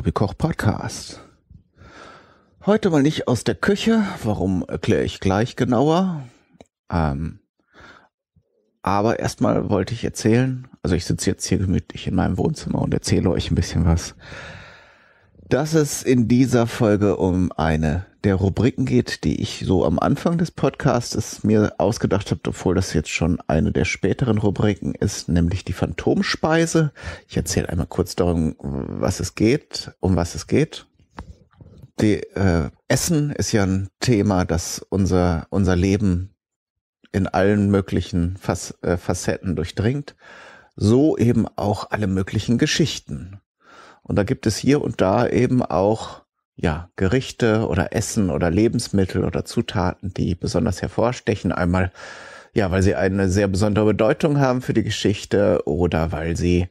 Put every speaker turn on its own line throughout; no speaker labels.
Hobbykoch Podcast. Heute mal nicht aus der Küche, warum erkläre ich gleich genauer. Ähm, aber erstmal wollte ich erzählen, also ich sitze jetzt hier gemütlich in meinem Wohnzimmer und erzähle euch ein bisschen was dass es in dieser Folge um eine der Rubriken geht, die ich so am Anfang des Podcasts mir ausgedacht habe, obwohl das jetzt schon eine der späteren Rubriken ist, nämlich die Phantomspeise. Ich erzähle einmal kurz darum, was es geht, um was es geht. Die, äh, Essen ist ja ein Thema, das unser, unser Leben in allen möglichen Fac äh, Facetten durchdringt. So eben auch alle möglichen Geschichten. Und da gibt es hier und da eben auch ja, Gerichte oder Essen oder Lebensmittel oder Zutaten, die besonders hervorstechen. Einmal, ja, weil sie eine sehr besondere Bedeutung haben für die Geschichte oder weil sie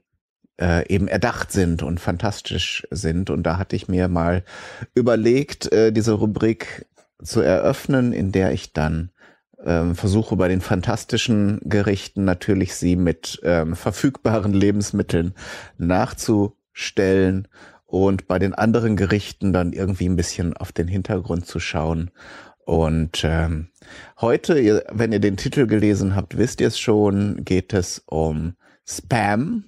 äh, eben erdacht sind und fantastisch sind. Und da hatte ich mir mal überlegt, äh, diese Rubrik zu eröffnen, in der ich dann ähm, versuche bei den fantastischen Gerichten natürlich sie mit ähm, verfügbaren Lebensmitteln nachzu stellen und bei den anderen Gerichten dann irgendwie ein bisschen auf den Hintergrund zu schauen. Und ähm, heute, ihr, wenn ihr den Titel gelesen habt, wisst ihr es schon, geht es um Spam.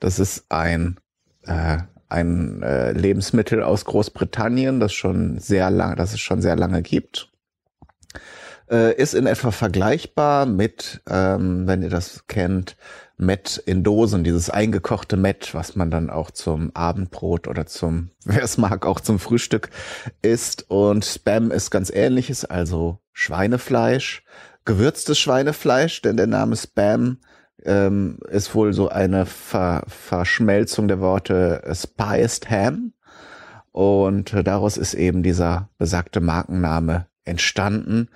Das ist ein, äh, ein äh, Lebensmittel aus Großbritannien, das schon sehr lang, das es schon sehr lange gibt. Äh, ist in etwa vergleichbar mit, ähm, wenn ihr das kennt, Met in Dosen, dieses eingekochte Met, was man dann auch zum Abendbrot oder zum, wer es mag, auch zum Frühstück isst. Und Spam ist ganz ähnliches, also Schweinefleisch, gewürztes Schweinefleisch, denn der Name Spam ähm, ist wohl so eine Ver Verschmelzung der Worte Spiced Ham. Und äh, daraus ist eben dieser besagte Markenname entstanden.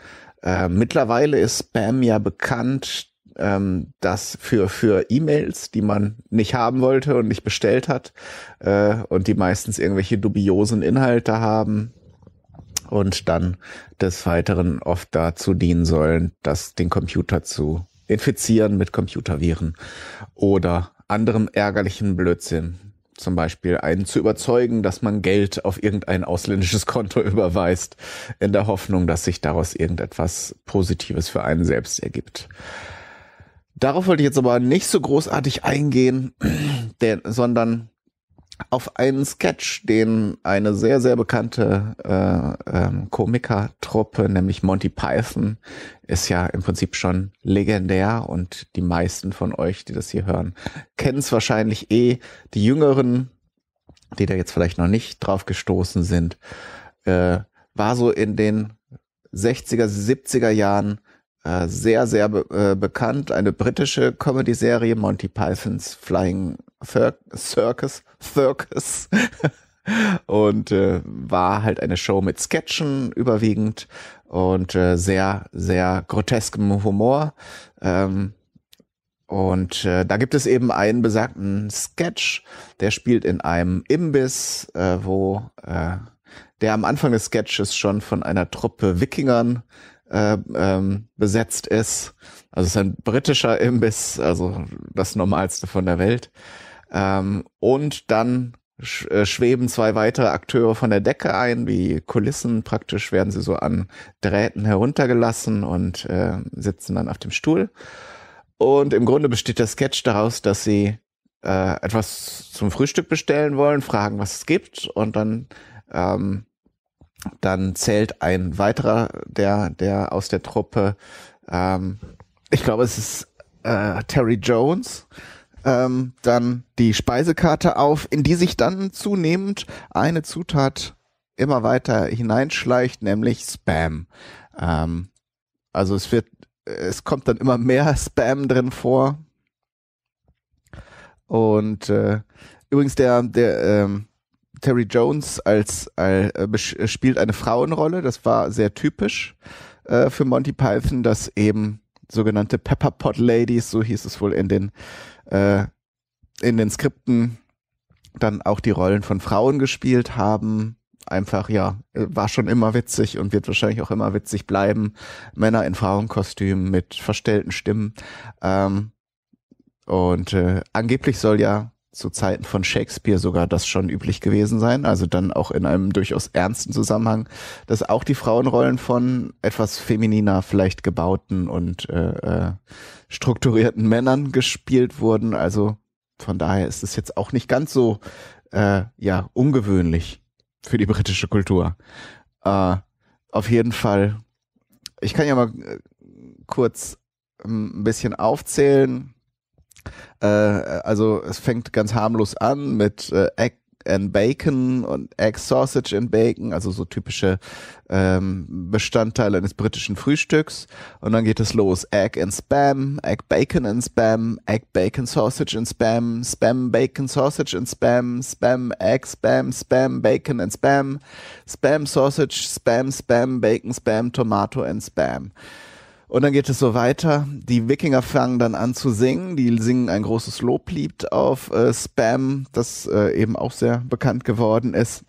Äh, mittlerweile ist Spam ja bekannt ähm, dass für, für E-Mails, die man nicht haben wollte und nicht bestellt hat äh, und die meistens irgendwelche dubiosen Inhalte haben und dann des Weiteren oft dazu dienen sollen, dass den Computer zu infizieren mit Computerviren oder anderem ärgerlichen Blödsinn. Zum Beispiel einen zu überzeugen, dass man Geld auf irgendein ausländisches Konto überweist, in der Hoffnung, dass sich daraus irgendetwas Positives für einen selbst ergibt. Darauf wollte ich jetzt aber nicht so großartig eingehen, denn, sondern auf einen Sketch, den eine sehr, sehr bekannte äh, ähm, Komikertruppe, nämlich Monty Python, ist ja im Prinzip schon legendär und die meisten von euch, die das hier hören, kennen es wahrscheinlich eh. Die Jüngeren, die da jetzt vielleicht noch nicht drauf gestoßen sind, äh, war so in den 60er, 70er Jahren äh, sehr, sehr be äh, bekannt, eine britische Comedy-Serie, Monty Pythons Flying Fir Circus, Circus. und äh, war halt eine Show mit Sketchen überwiegend und äh, sehr, sehr groteskem Humor. Ähm, und äh, da gibt es eben einen besagten Sketch, der spielt in einem Imbiss, äh, wo äh, der am Anfang des Sketches schon von einer Truppe Wikingern äh, ähm, besetzt ist. Also es ist ein britischer Imbiss, also das Normalste von der Welt. Ähm, und dann sch äh, schweben zwei weitere Akteure von der Decke ein, wie Kulissen praktisch werden sie so an Drähten heruntergelassen und äh, sitzen dann auf dem Stuhl. Und im Grunde besteht der Sketch daraus, dass sie äh, etwas zum Frühstück bestellen wollen, fragen, was es gibt und dann ähm, dann zählt ein weiterer, der, der aus der Truppe, ähm, ich glaube, es ist äh, Terry Jones, ähm, dann die Speisekarte auf, in die sich dann zunehmend eine Zutat immer weiter hineinschleicht, nämlich Spam. Ähm, also es wird, es kommt dann immer mehr Spam drin vor. Und äh, übrigens der, der, ähm, Terry Jones als, als äh, spielt eine Frauenrolle. Das war sehr typisch äh, für Monty Python, dass eben sogenannte Pepperpot Ladies, so hieß es wohl in den äh, in den Skripten, dann auch die Rollen von Frauen gespielt haben. Einfach ja, war schon immer witzig und wird wahrscheinlich auch immer witzig bleiben. Männer in Frauenkostümen mit verstellten Stimmen. Ähm, und äh, angeblich soll ja zu Zeiten von Shakespeare sogar das schon üblich gewesen sein, also dann auch in einem durchaus ernsten Zusammenhang, dass auch die Frauenrollen von etwas femininer vielleicht gebauten und äh, äh, strukturierten Männern gespielt wurden. Also von daher ist es jetzt auch nicht ganz so äh, ja ungewöhnlich für die britische Kultur. Äh, auf jeden Fall. Ich kann ja mal äh, kurz ähm, ein bisschen aufzählen äh, also es fängt ganz harmlos an mit äh, Egg and Bacon und Egg Sausage and Bacon, also so typische ähm, Bestandteile eines britischen Frühstücks. Und dann geht es los. Egg and Spam, Egg Bacon and Spam, Egg Bacon Sausage and Spam, Spam Bacon Sausage and Spam, Spam Egg Spam, Spam Bacon and Spam, Spam Sausage, Spam Spam Bacon, Spam Tomato and Spam. Und dann geht es so weiter. Die Wikinger fangen dann an zu singen. Die singen ein großes Loblied auf äh, Spam, das äh, eben auch sehr bekannt geworden ist.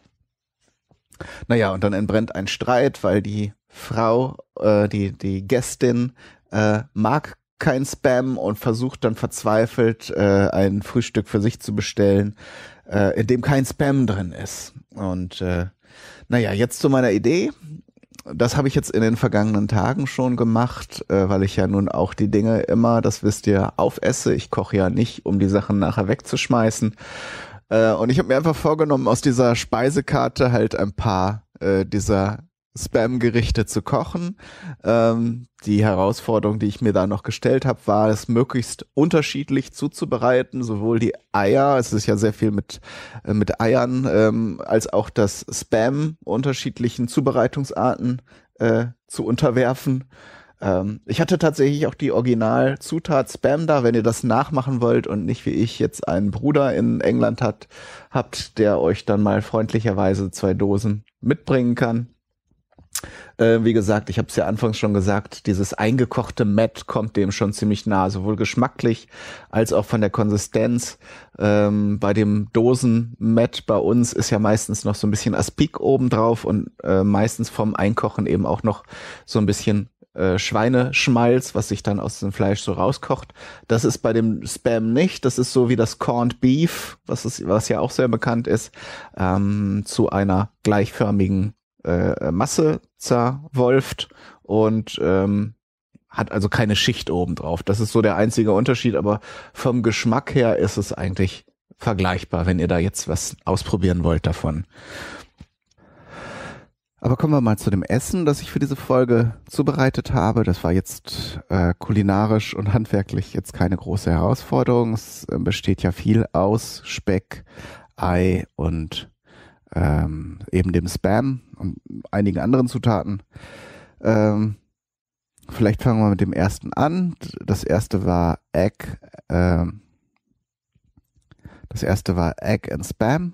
Naja, und dann entbrennt ein Streit, weil die Frau, äh, die, die Gästin, äh, mag kein Spam und versucht dann verzweifelt, äh, ein Frühstück für sich zu bestellen, äh, in dem kein Spam drin ist. Und naja, jetzt zu meiner Idee das habe ich jetzt in den vergangenen Tagen schon gemacht, äh, weil ich ja nun auch die Dinge immer, das wisst ihr, aufesse. Ich koche ja nicht, um die Sachen nachher wegzuschmeißen. Äh, und ich habe mir einfach vorgenommen, aus dieser Speisekarte halt ein paar äh, dieser Spam-Gerichte zu kochen. Ähm, die Herausforderung, die ich mir da noch gestellt habe, war es möglichst unterschiedlich zuzubereiten, sowohl die Eier, es ist ja sehr viel mit, äh, mit Eiern, ähm, als auch das Spam unterschiedlichen Zubereitungsarten äh, zu unterwerfen. Ähm, ich hatte tatsächlich auch die Originalzutat Spam da, wenn ihr das nachmachen wollt und nicht wie ich jetzt einen Bruder in England hat, habt, der euch dann mal freundlicherweise zwei Dosen mitbringen kann äh, wie gesagt, ich habe es ja anfangs schon gesagt, dieses eingekochte Matt kommt dem schon ziemlich nah, sowohl geschmacklich als auch von der Konsistenz. Ähm, bei dem Dosen-Matt bei uns ist ja meistens noch so ein bisschen Aspik oben drauf und äh, meistens vom Einkochen eben auch noch so ein bisschen äh, Schweineschmalz, was sich dann aus dem Fleisch so rauskocht. Das ist bei dem Spam nicht. Das ist so wie das Corned Beef, was, ist, was ja auch sehr bekannt ist, ähm, zu einer gleichförmigen äh, Masse zerwolft und ähm, hat also keine Schicht oben drauf. Das ist so der einzige Unterschied, aber vom Geschmack her ist es eigentlich vergleichbar, wenn ihr da jetzt was ausprobieren wollt davon. Aber kommen wir mal zu dem Essen, das ich für diese Folge zubereitet habe. Das war jetzt äh, kulinarisch und handwerklich jetzt keine große Herausforderung. Es äh, besteht ja viel aus Speck, Ei und ähm, eben dem Spam und einigen anderen Zutaten. Ähm, vielleicht fangen wir mit dem ersten an. Das erste war Egg. Ähm, das erste war Egg and Spam.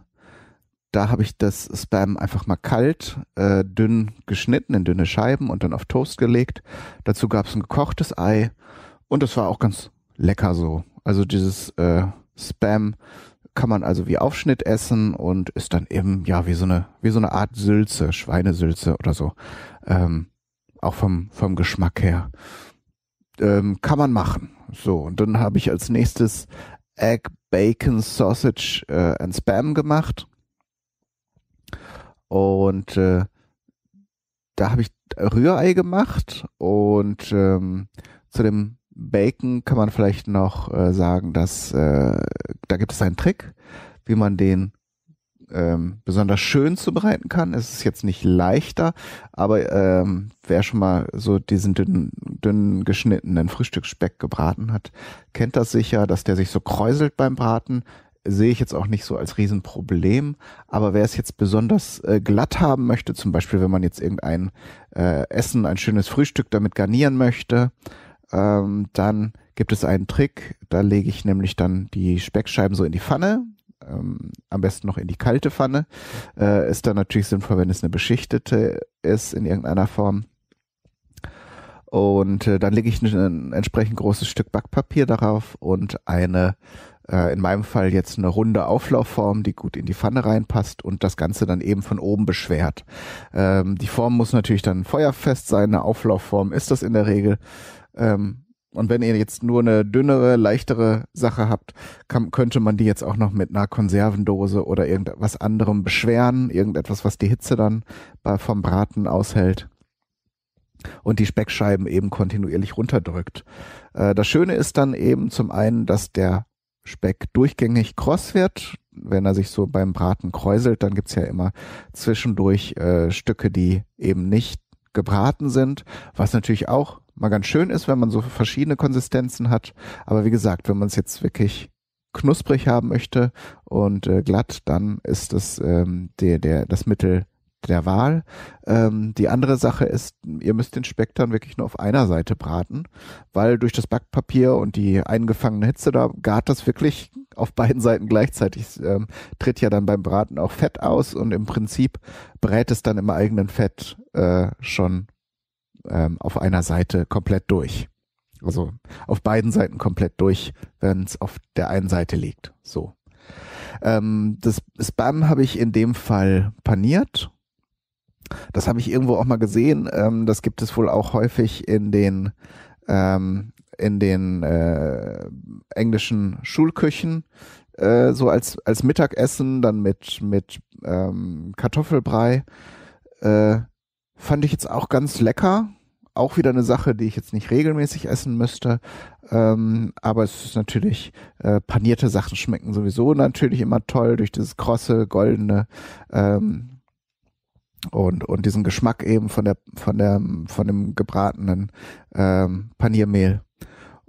Da habe ich das Spam einfach mal kalt, äh, dünn geschnitten in dünne Scheiben und dann auf Toast gelegt. Dazu gab es ein gekochtes Ei und das war auch ganz lecker so. Also dieses äh, Spam kann man also wie Aufschnitt essen und ist dann eben, ja, wie so eine, wie so eine Art Sülze, Schweinesülze oder so. Ähm, auch vom, vom Geschmack her. Ähm, kann man machen. So, und dann habe ich als nächstes Egg, Bacon, Sausage äh, and Spam gemacht. Und äh, da habe ich Rührei gemacht und ähm, zu dem Bacon kann man vielleicht noch äh, sagen, dass äh, da gibt es einen Trick, wie man den ähm, besonders schön zubereiten kann. Es ist jetzt nicht leichter, aber ähm, wer schon mal so diesen dünnen, dünnen geschnittenen Frühstücksspeck gebraten hat, kennt das sicher, dass der sich so kräuselt beim Braten. Sehe ich jetzt auch nicht so als Riesenproblem. Aber wer es jetzt besonders äh, glatt haben möchte, zum Beispiel wenn man jetzt irgendein äh, Essen, ein schönes Frühstück damit garnieren möchte, ähm, dann gibt es einen Trick, da lege ich nämlich dann die Speckscheiben so in die Pfanne, ähm, am besten noch in die kalte Pfanne. Äh, ist dann natürlich sinnvoll, wenn es eine beschichtete ist in irgendeiner Form. Und äh, dann lege ich ein, ein, entsprechend großes Stück Backpapier darauf und eine, äh, in meinem Fall jetzt eine runde Auflaufform, die gut in die Pfanne reinpasst und das Ganze dann eben von oben beschwert. Ähm, die Form muss natürlich dann feuerfest sein, eine Auflaufform ist das in der Regel. Ähm, und wenn ihr jetzt nur eine dünnere, leichtere Sache habt, kann, könnte man die jetzt auch noch mit einer Konservendose oder irgendwas anderem beschweren, irgendetwas, was die Hitze dann bei, vom Braten aushält und die Speckscheiben eben kontinuierlich runterdrückt. Äh, das Schöne ist dann eben zum einen, dass der Speck durchgängig kross wird. Wenn er sich so beim Braten kräuselt, dann gibt's ja immer zwischendurch äh, Stücke, die eben nicht gebraten sind, was natürlich auch mal ganz schön ist, wenn man so verschiedene Konsistenzen hat. Aber wie gesagt, wenn man es jetzt wirklich knusprig haben möchte und äh, glatt, dann ist das ähm, der, der, das Mittel der Wahl. Ähm, die andere Sache ist, ihr müsst den Speck dann wirklich nur auf einer Seite braten, weil durch das Backpapier und die eingefangene Hitze da gart das wirklich auf beiden Seiten gleichzeitig ähm, tritt ja dann beim Braten auch Fett aus und im Prinzip brät es dann im eigenen Fett äh, schon ähm, auf einer Seite komplett durch. Also auf beiden Seiten komplett durch, wenn es auf der einen Seite liegt. So. Ähm, das Spam habe ich in dem Fall paniert. Das habe ich irgendwo auch mal gesehen. Ähm, das gibt es wohl auch häufig in den ähm, in den äh, englischen Schulküchen äh, so als, als Mittagessen, dann mit, mit ähm, Kartoffelbrei. Äh, fand ich jetzt auch ganz lecker. Auch wieder eine Sache, die ich jetzt nicht regelmäßig essen müsste. Ähm, aber es ist natürlich, äh, panierte Sachen schmecken sowieso natürlich immer toll durch dieses krosse, goldene ähm, und, und diesen Geschmack eben von der, von der, von dem gebratenen ähm, Paniermehl.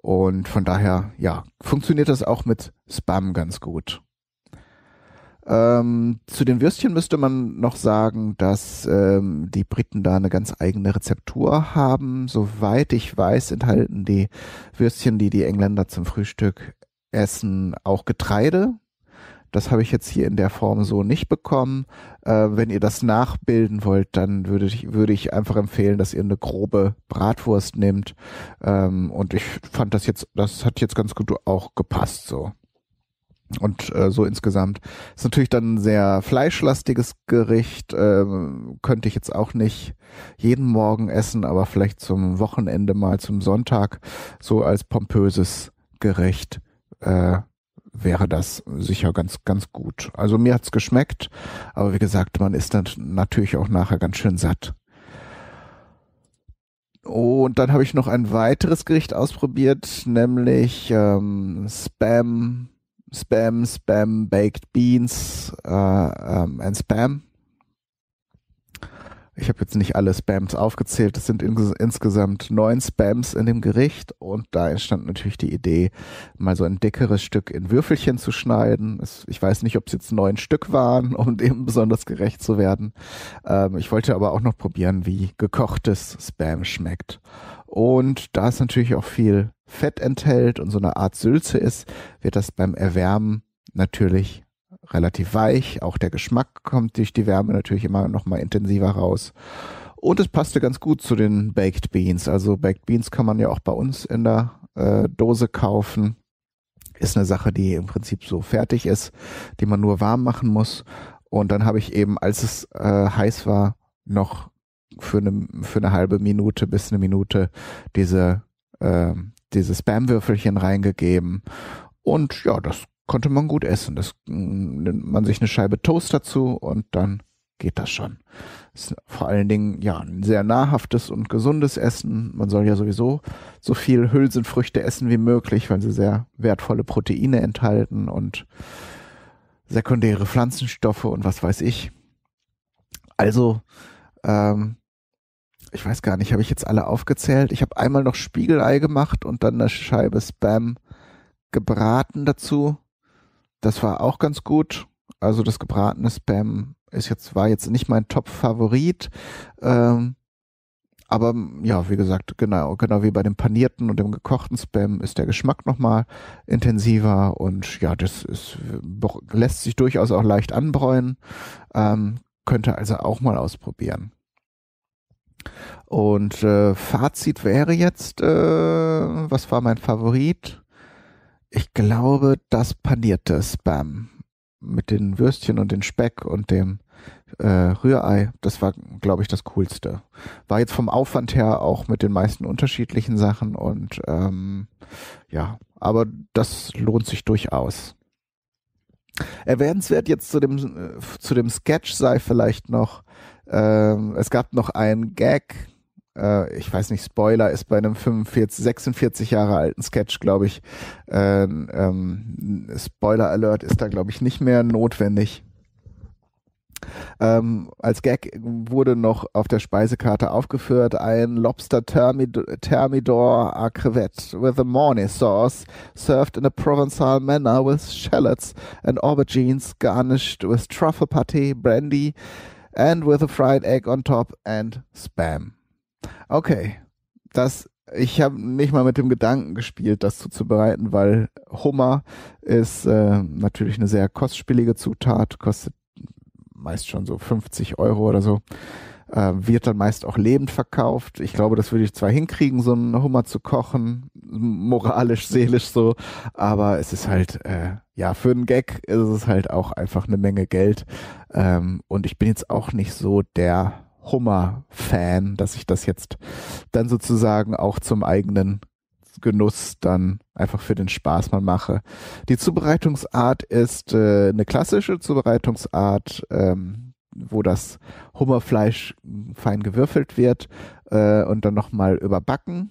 Und von daher, ja, funktioniert das auch mit Spam ganz gut. Ähm, zu den Würstchen müsste man noch sagen, dass ähm, die Briten da eine ganz eigene Rezeptur haben. Soweit ich weiß, enthalten die Würstchen, die die Engländer zum Frühstück essen, auch Getreide. Das habe ich jetzt hier in der Form so nicht bekommen. Äh, wenn ihr das nachbilden wollt, dann würde ich, würde ich einfach empfehlen, dass ihr eine grobe Bratwurst nehmt. Ähm, und ich fand das jetzt, das hat jetzt ganz gut auch gepasst so. Und äh, so insgesamt ist natürlich dann ein sehr fleischlastiges Gericht. Ähm, könnte ich jetzt auch nicht jeden Morgen essen, aber vielleicht zum Wochenende mal zum Sonntag so als pompöses Gericht. Äh, wäre das sicher ganz, ganz gut. Also mir hat's geschmeckt, aber wie gesagt, man ist dann natürlich auch nachher ganz schön satt. Und dann habe ich noch ein weiteres Gericht ausprobiert, nämlich ähm, Spam, Spam, Spam, Baked Beans äh, ähm, and Spam. Ich habe jetzt nicht alle Spams aufgezählt. Es sind ins insgesamt neun Spams in dem Gericht und da entstand natürlich die Idee, mal so ein dickeres Stück in Würfelchen zu schneiden. Es, ich weiß nicht, ob es jetzt neun Stück waren, um dem besonders gerecht zu werden. Ähm, ich wollte aber auch noch probieren, wie gekochtes Spam schmeckt. Und da es natürlich auch viel Fett enthält und so eine Art Sülze ist, wird das beim Erwärmen natürlich relativ weich. Auch der Geschmack kommt durch die Wärme natürlich immer noch mal intensiver raus. Und es passte ganz gut zu den Baked Beans. Also Baked Beans kann man ja auch bei uns in der äh, Dose kaufen. Ist eine Sache, die im Prinzip so fertig ist, die man nur warm machen muss. Und dann habe ich eben, als es äh, heiß war, noch für eine, für eine halbe Minute bis eine Minute diese, äh, diese Spam-Würfelchen reingegeben. Und ja, das konnte man gut essen. Das mm, nimmt man sich eine Scheibe Toast dazu und dann geht das schon. Das ist vor allen Dingen ja ein sehr nahrhaftes und gesundes Essen. Man soll ja sowieso so viel Hülsenfrüchte essen wie möglich, weil sie sehr wertvolle Proteine enthalten und sekundäre Pflanzenstoffe und was weiß ich. Also, ähm, ich weiß gar nicht, habe ich jetzt alle aufgezählt? Ich habe einmal noch Spiegelei gemacht und dann eine Scheibe Spam gebraten dazu. Das war auch ganz gut. Also das gebratene Spam ist jetzt, war jetzt nicht mein Top-Favorit. Ähm, aber ja, wie gesagt, genau, genau wie bei dem panierten und dem gekochten Spam ist der Geschmack nochmal intensiver und ja, das ist, lässt sich durchaus auch leicht anbräunen. Ähm, könnte also auch mal ausprobieren. Und äh, Fazit wäre jetzt, äh, was war mein Favorit? Ich glaube, das panierte Spam mit den Würstchen und dem Speck und dem äh, Rührei, das war, glaube ich, das Coolste. War jetzt vom Aufwand her auch mit den meisten unterschiedlichen Sachen und ähm, ja, aber das lohnt sich durchaus. Erwähnenswert jetzt zu dem, äh, zu dem Sketch sei vielleicht noch, äh, es gab noch einen Gag, äh, ich weiß nicht, Spoiler ist bei einem 45, 46 Jahre alten Sketch, glaube ich, äh, ähm, Spoiler Alert ist da, glaube ich, nicht mehr notwendig. Ähm, als Gag wurde noch auf der Speisekarte aufgeführt ein Lobster Thermidor, Thermidor à crevette with a Mornay sauce served in a Provençal manner with shallots and aubergines garnished with truffle pate, brandy and with a fried egg on top and Spam. Okay. Das, ich habe nicht mal mit dem Gedanken gespielt, das zuzubereiten, weil Hummer ist äh, natürlich eine sehr kostspielige Zutat, kostet meist schon so 50 Euro oder so. Äh, wird dann meist auch lebend verkauft. Ich glaube, das würde ich zwar hinkriegen, so einen Hummer zu kochen, moralisch, seelisch so, aber es ist halt, äh, ja, für einen Gag ist es halt auch einfach eine Menge Geld. Ähm, und ich bin jetzt auch nicht so der Hummer-Fan, dass ich das jetzt dann sozusagen auch zum eigenen Genuss dann einfach für den Spaß mal mache. Die Zubereitungsart ist äh, eine klassische Zubereitungsart, ähm, wo das Hummerfleisch fein gewürfelt wird äh, und dann nochmal überbacken.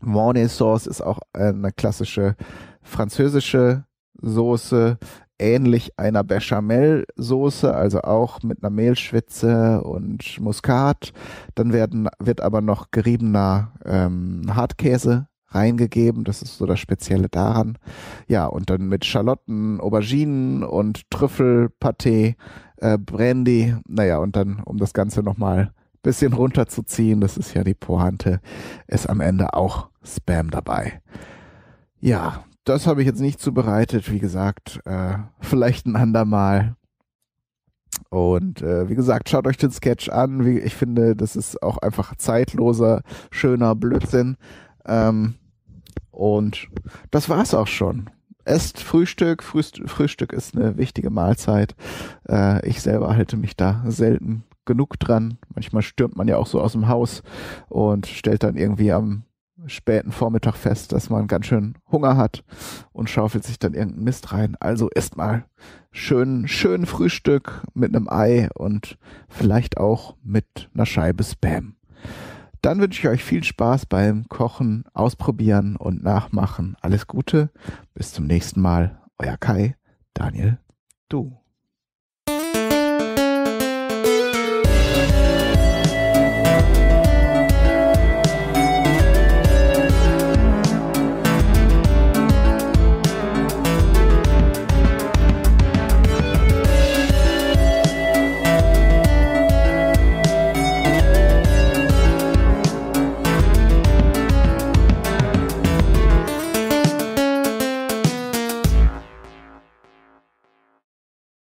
Mornay Sauce ist auch äh, eine klassische französische Soße, ähnlich einer Bechamel-Soße, also auch mit einer Mehlschwitze und Muskat. Dann werden, wird aber noch geriebener ähm, Hartkäse reingegeben. Das ist so das Spezielle daran. Ja, und dann mit Schalotten, Auberginen und Trüffelpaté, äh, Brandy. Naja, und dann, um das Ganze nochmal bisschen runterzuziehen, das ist ja die Pointe, ist am Ende auch Spam dabei. Ja, das habe ich jetzt nicht zubereitet, wie gesagt, äh, vielleicht ein andermal. Und äh, wie gesagt, schaut euch den Sketch an. Wie, ich finde, das ist auch einfach zeitloser, schöner Blödsinn. Ähm, und das war's auch schon. Esst Frühstück. Frühst Frühstück ist eine wichtige Mahlzeit. Äh, ich selber halte mich da selten genug dran. Manchmal stürmt man ja auch so aus dem Haus und stellt dann irgendwie am späten Vormittag fest, dass man ganz schön Hunger hat und schaufelt sich dann irgendeinen Mist rein. Also isst mal schön, schön Frühstück mit einem Ei und vielleicht auch mit einer Scheibe Spam. Dann wünsche ich euch viel Spaß beim Kochen, Ausprobieren und Nachmachen. Alles Gute. Bis zum nächsten Mal. Euer Kai, Daniel, du.